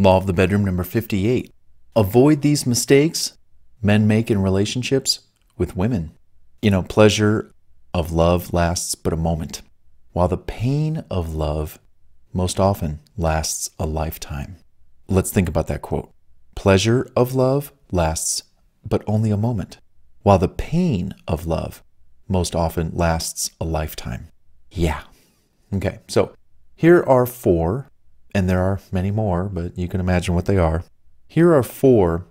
Law of the bedroom number 58. Avoid these mistakes men make in relationships with women. You know, pleasure of love lasts but a moment, while the pain of love most often lasts a lifetime. Let's think about that quote. Pleasure of love lasts but only a moment, while the pain of love most often lasts a lifetime. Yeah. Okay, so here are four and there are many more, but you can imagine what they are. Here are four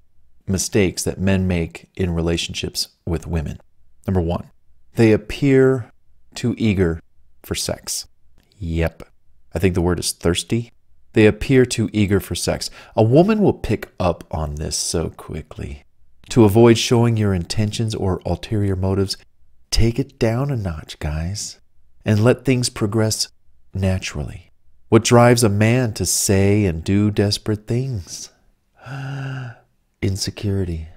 mistakes that men make in relationships with women. Number one, they appear too eager for sex. Yep. I think the word is thirsty. They appear too eager for sex. A woman will pick up on this so quickly. To avoid showing your intentions or ulterior motives, take it down a notch, guys, and let things progress naturally. What drives a man to say and do desperate things? Insecurity,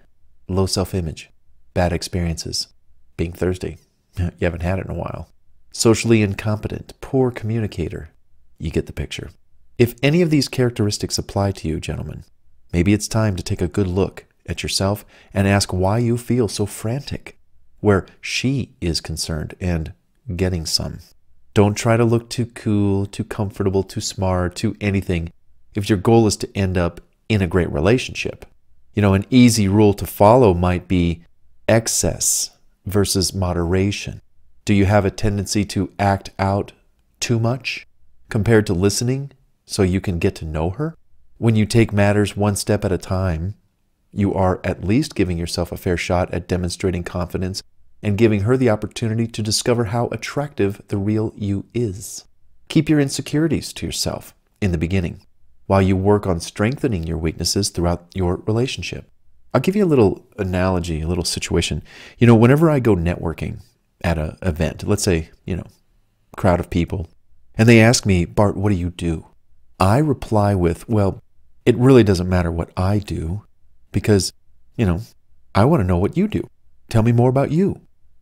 low self image, bad experiences, being thirsty. you haven't had it in a while. Socially incompetent, poor communicator. You get the picture. If any of these characteristics apply to you, gentlemen, maybe it's time to take a good look at yourself and ask why you feel so frantic where she is concerned and getting some. Don't try to look too cool, too comfortable, too smart, too anything if your goal is to end up in a great relationship. You know, an easy rule to follow might be excess versus moderation. Do you have a tendency to act out too much compared to listening so you can get to know her? When you take matters one step at a time, you are at least giving yourself a fair shot at demonstrating confidence and giving her the opportunity to discover how attractive the real you is. Keep your insecurities to yourself in the beginning while you work on strengthening your weaknesses throughout your relationship. I'll give you a little analogy, a little situation. You know, whenever I go networking at an event, let's say, you know, crowd of people, and they ask me, Bart, what do you do? I reply with, well, it really doesn't matter what I do because, you know, I want to know what you do. Tell me more about you.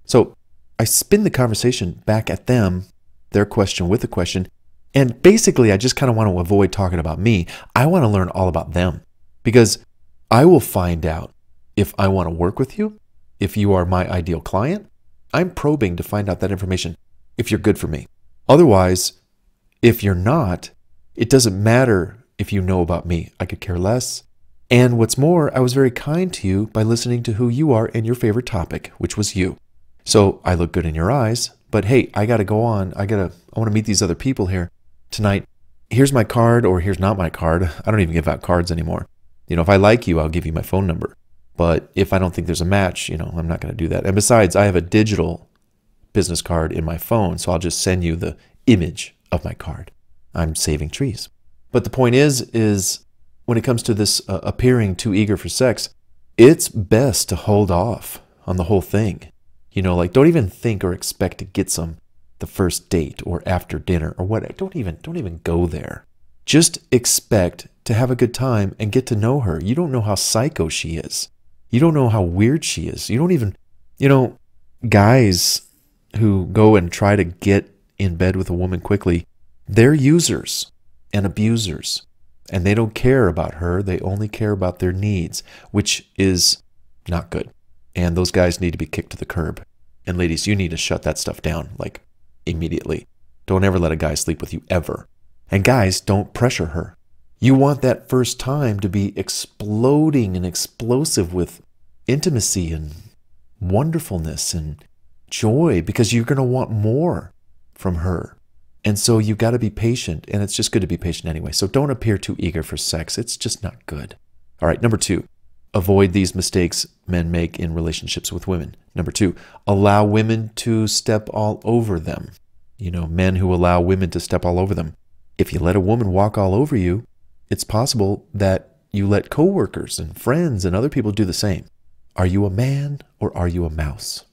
So I spin the conversation back at them, their question with a question. And basically, I just kind of want to avoid talking about me. I want to learn all about them because I will find out if I want to work with you, if you are my ideal client. I'm probing to find out that information if you're good for me. Otherwise, if you're not, it doesn't matter if you know about me. I could care less. And what's more, I was very kind to you by listening to who you are and your favorite topic, which was you. So I look good in your eyes, but hey, I got to go on. I got to, I want to meet these other people here tonight. Here's my card, or here's not my card. I don't even give out cards anymore. You know, if I like you, I'll give you my phone number. But if I don't think there's a match, you know, I'm not going to do that. And besides, I have a digital business card in my phone, so I'll just send you the image of my card. I'm saving trees. But the point is, is when it comes to this uh, appearing too eager for sex, it's best to hold off on the whole thing. You know, like don't even think or expect to get some the first date or after dinner or what. Don't even don't even go there. Just expect to have a good time and get to know her. You don't know how psycho she is. You don't know how weird she is. You don't even you know guys who go and try to get in bed with a woman quickly, they're users and abusers. And they don't care about her. They only care about their needs, which is not good and those guys need to be kicked to the curb. And ladies, you need to shut that stuff down, like immediately. Don't ever let a guy sleep with you, ever. And guys, don't pressure her. You want that first time to be exploding and explosive with intimacy and wonderfulness and joy because you're going to want more from her. And so you've got to be patient, and it's just good to be patient anyway. So don't appear too eager for sex. It's just not good. All right, number two, avoid these mistakes men make in relationships with women. Number two, allow women to step all over them. You know, men who allow women to step all over them. If you let a woman walk all over you, it's possible that you let coworkers and friends and other people do the same. Are you a man or are you a mouse?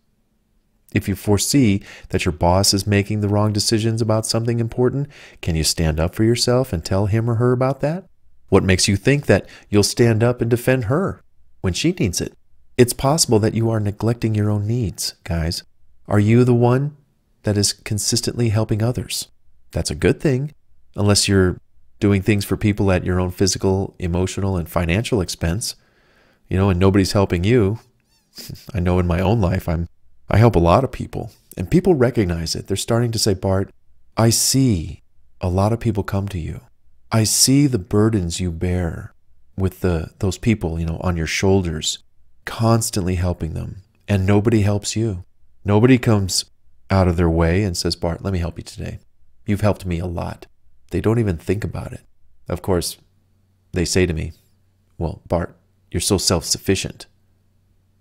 If you foresee that your boss is making the wrong decisions about something important, can you stand up for yourself and tell him or her about that? What makes you think that you'll stand up and defend her? when she needs it. It's possible that you are neglecting your own needs, guys. Are you the one that is consistently helping others? That's a good thing, unless you're doing things for people at your own physical, emotional, and financial expense, you know, and nobody's helping you. I know in my own life, I'm, I help a lot of people, and people recognize it. They're starting to say, Bart, I see a lot of people come to you. I see the burdens you bear with the those people, you know, on your shoulders, constantly helping them, and nobody helps you. Nobody comes out of their way and says, "Bart, let me help you today. You've helped me a lot." They don't even think about it. Of course, they say to me, "Well, Bart, you're so self-sufficient.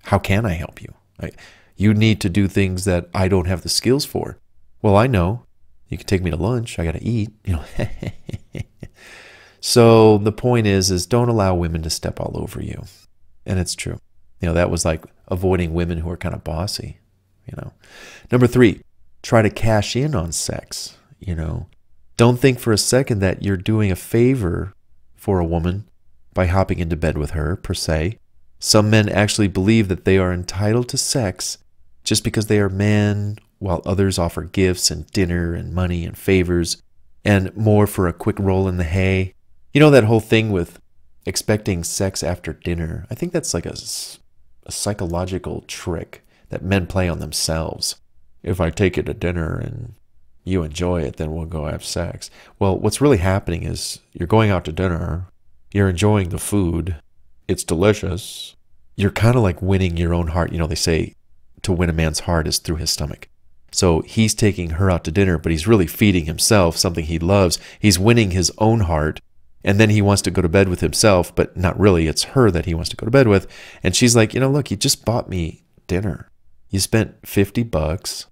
How can I help you? I, you need to do things that I don't have the skills for." Well, I know. You can take me to lunch. I got to eat, you know. So the point is, is don't allow women to step all over you. And it's true. You know, that was like avoiding women who are kind of bossy, you know. Number three, try to cash in on sex, you know. Don't think for a second that you're doing a favor for a woman by hopping into bed with her, per se. Some men actually believe that they are entitled to sex just because they are men, while others offer gifts and dinner and money and favors and more for a quick roll in the hay you know that whole thing with expecting sex after dinner? I think that's like a, a psychological trick that men play on themselves. If I take you to dinner and you enjoy it, then we'll go have sex. Well, what's really happening is you're going out to dinner, you're enjoying the food, it's delicious. You're kind of like winning your own heart. You know, they say to win a man's heart is through his stomach. So he's taking her out to dinner, but he's really feeding himself something he loves. He's winning his own heart and then he wants to go to bed with himself, but not really. It's her that he wants to go to bed with. And she's like, you know, look, you just bought me dinner. You spent 50 bucks.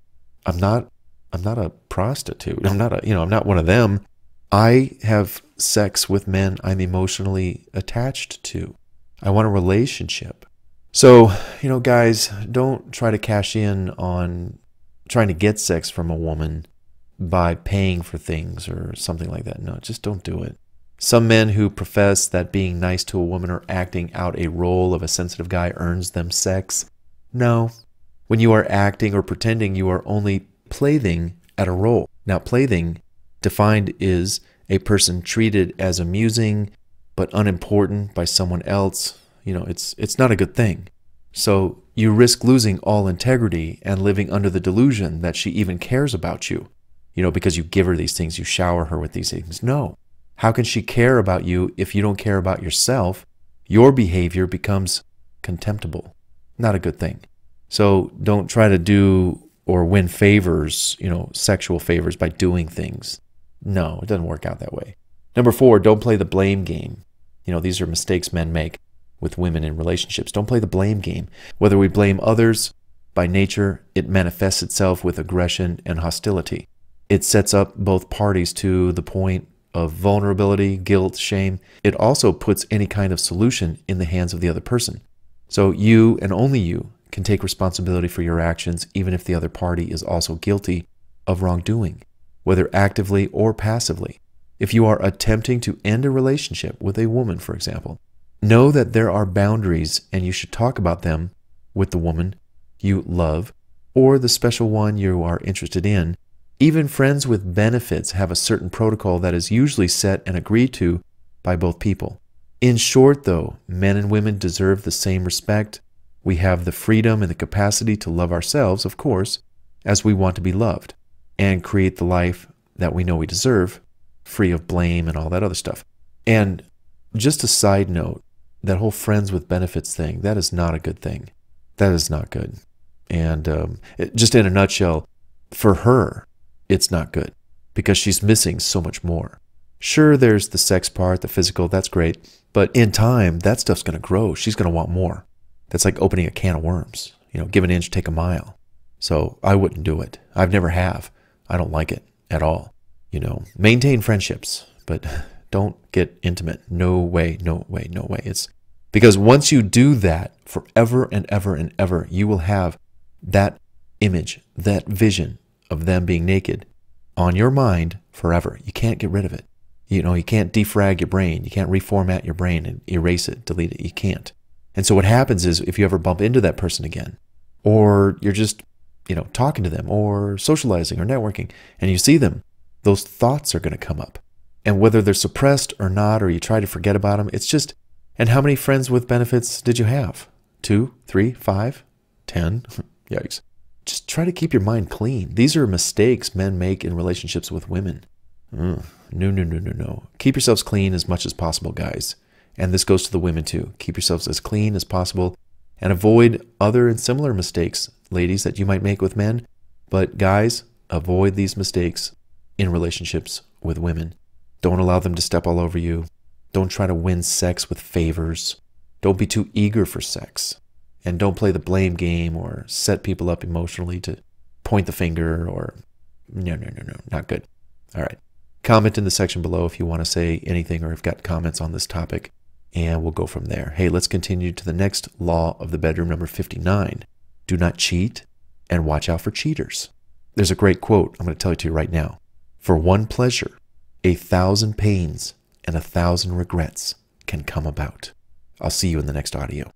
I'm not I'm not a prostitute. I'm not a, you know, I'm not one of them. I have sex with men I'm emotionally attached to. I want a relationship. So, you know, guys, don't try to cash in on trying to get sex from a woman by paying for things or something like that. No, just don't do it. Some men who profess that being nice to a woman or acting out a role of a sensitive guy earns them sex. No. When you are acting or pretending, you are only plaything at a role. Now, plaything defined is a person treated as amusing but unimportant by someone else. You know, it's, it's not a good thing. So you risk losing all integrity and living under the delusion that she even cares about you, you know, because you give her these things, you shower her with these things. No. How can she care about you if you don't care about yourself? Your behavior becomes contemptible. Not a good thing. So don't try to do or win favors, you know, sexual favors by doing things. No, it doesn't work out that way. Number four, don't play the blame game. You know, these are mistakes men make with women in relationships. Don't play the blame game. Whether we blame others, by nature, it manifests itself with aggression and hostility. It sets up both parties to the point of vulnerability, guilt, shame, it also puts any kind of solution in the hands of the other person. So you and only you can take responsibility for your actions, even if the other party is also guilty of wrongdoing, whether actively or passively. If you are attempting to end a relationship with a woman, for example, know that there are boundaries and you should talk about them with the woman you love or the special one you are interested in even friends with benefits have a certain protocol that is usually set and agreed to by both people. In short, though, men and women deserve the same respect. We have the freedom and the capacity to love ourselves, of course, as we want to be loved, and create the life that we know we deserve, free of blame and all that other stuff. And just a side note, that whole friends with benefits thing, that is not a good thing. That is not good. And um, it, just in a nutshell, for her, it's not good because she's missing so much more. Sure, there's the sex part, the physical, that's great. But in time, that stuff's going to grow. She's going to want more. That's like opening a can of worms. You know, give an inch, take a mile. So I wouldn't do it. I've never have. I don't like it at all. You know, maintain friendships, but don't get intimate. No way, no way, no way. It's because once you do that forever and ever and ever, you will have that image, that vision of them being naked on your mind forever. You can't get rid of it. You know, you can't defrag your brain. You can't reformat your brain and erase it, delete it. You can't. And so what happens is if you ever bump into that person again, or you're just, you know, talking to them or socializing or networking, and you see them, those thoughts are going to come up. And whether they're suppressed or not, or you try to forget about them, it's just, and how many friends with benefits did you have? Two, three, five, ten? Yikes just try to keep your mind clean. These are mistakes men make in relationships with women. Mm, no, no, no, no, no. Keep yourselves clean as much as possible, guys. And this goes to the women too. Keep yourselves as clean as possible and avoid other and similar mistakes, ladies, that you might make with men. But guys, avoid these mistakes in relationships with women. Don't allow them to step all over you. Don't try to win sex with favors. Don't be too eager for sex and don't play the blame game or set people up emotionally to point the finger or no, no, no, no, not good. All right. Comment in the section below if you want to say anything or have got comments on this topic, and we'll go from there. Hey, let's continue to the next law of the bedroom, number 59. Do not cheat and watch out for cheaters. There's a great quote I'm going to tell you to right now. For one pleasure, a thousand pains and a thousand regrets can come about. I'll see you in the next audio.